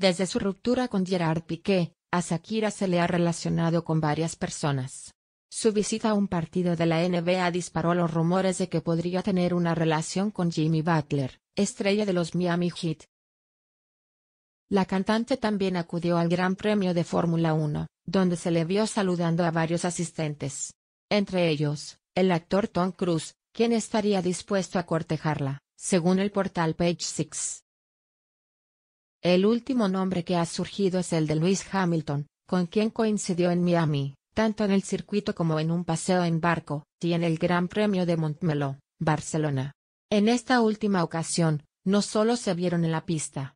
Desde su ruptura con Gerard Piqué, a Shakira se le ha relacionado con varias personas. Su visita a un partido de la NBA disparó los rumores de que podría tener una relación con Jimmy Butler, estrella de los Miami Heat. La cantante también acudió al Gran Premio de Fórmula 1, donde se le vio saludando a varios asistentes. Entre ellos, el actor Tom Cruise, quien estaría dispuesto a cortejarla, según el portal Page Six. El último nombre que ha surgido es el de Lewis Hamilton, con quien coincidió en Miami, tanto en el circuito como en un paseo en barco, y en el Gran Premio de Montmeló, Barcelona. En esta última ocasión, no solo se vieron en la pista.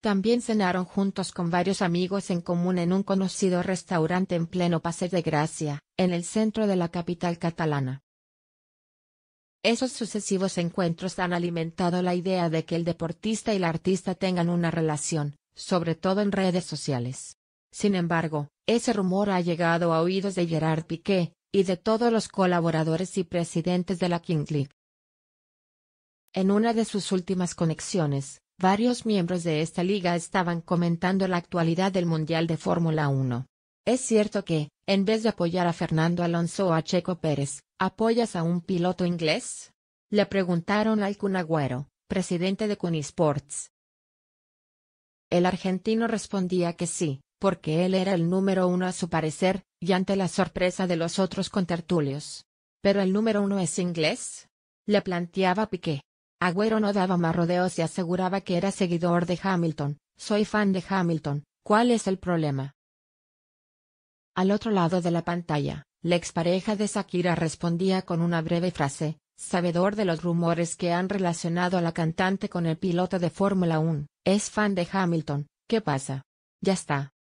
También cenaron juntos con varios amigos en común en un conocido restaurante en pleno Paseo de Gracia, en el centro de la capital catalana. Esos sucesivos encuentros han alimentado la idea de que el deportista y la artista tengan una relación, sobre todo en redes sociales. Sin embargo, ese rumor ha llegado a oídos de Gerard Piqué, y de todos los colaboradores y presidentes de la King League. En una de sus últimas conexiones, varios miembros de esta liga estaban comentando la actualidad del Mundial de Fórmula 1. Es cierto que, en vez de apoyar a Fernando Alonso o a Checo Pérez, ¿apoyas a un piloto inglés? Le preguntaron al Kun Agüero, presidente de Kunisports. El argentino respondía que sí, porque él era el número uno a su parecer, y ante la sorpresa de los otros contertulios. ¿Pero el número uno es inglés? Le planteaba Piqué. Agüero no daba más rodeos y aseguraba que era seguidor de Hamilton. Soy fan de Hamilton, ¿cuál es el problema? Al otro lado de la pantalla, la expareja de Shakira respondía con una breve frase, sabedor de los rumores que han relacionado a la cantante con el piloto de Fórmula 1, es fan de Hamilton, ¿qué pasa? Ya está.